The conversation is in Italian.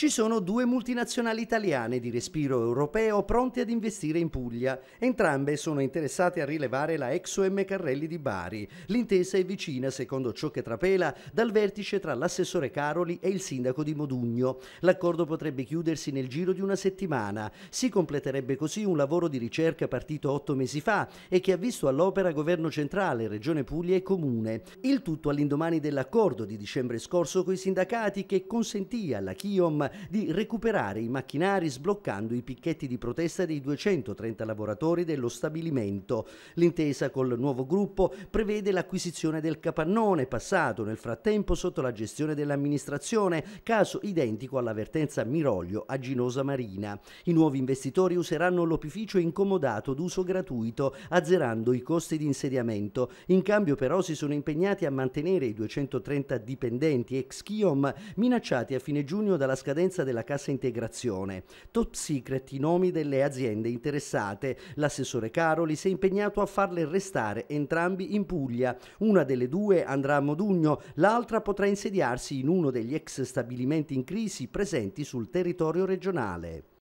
Ci sono due multinazionali italiane di respiro europeo pronte ad investire in Puglia. Entrambe sono interessate a rilevare la Exo-M Carrelli di Bari. L'intesa è vicina, secondo ciò che trapela, dal vertice tra l'assessore Caroli e il sindaco di Modugno. L'accordo potrebbe chiudersi nel giro di una settimana. Si completerebbe così un lavoro di ricerca partito otto mesi fa e che ha visto all'opera governo centrale, regione Puglia e comune. Il tutto all'indomani dell'accordo di dicembre scorso coi sindacati che consentì alla Chiom di recuperare i macchinari sbloccando i picchetti di protesta dei 230 lavoratori dello stabilimento. L'intesa col nuovo gruppo prevede l'acquisizione del capannone passato nel frattempo sotto la gestione dell'amministrazione, caso identico all'avvertenza Miroglio a Ginosa Marina. I nuovi investitori useranno l'opificio incomodato d'uso gratuito, azzerando i costi di insediamento. In cambio però si sono impegnati a mantenere i 230 dipendenti ex Chiom minacciati a fine giugno dalla scadenza scadenza della cassa integrazione. Top secret i nomi delle aziende interessate. L'assessore Caroli si è impegnato a farle restare entrambi in Puglia. Una delle due andrà a Modugno, l'altra potrà insediarsi in uno degli ex stabilimenti in crisi presenti sul territorio regionale.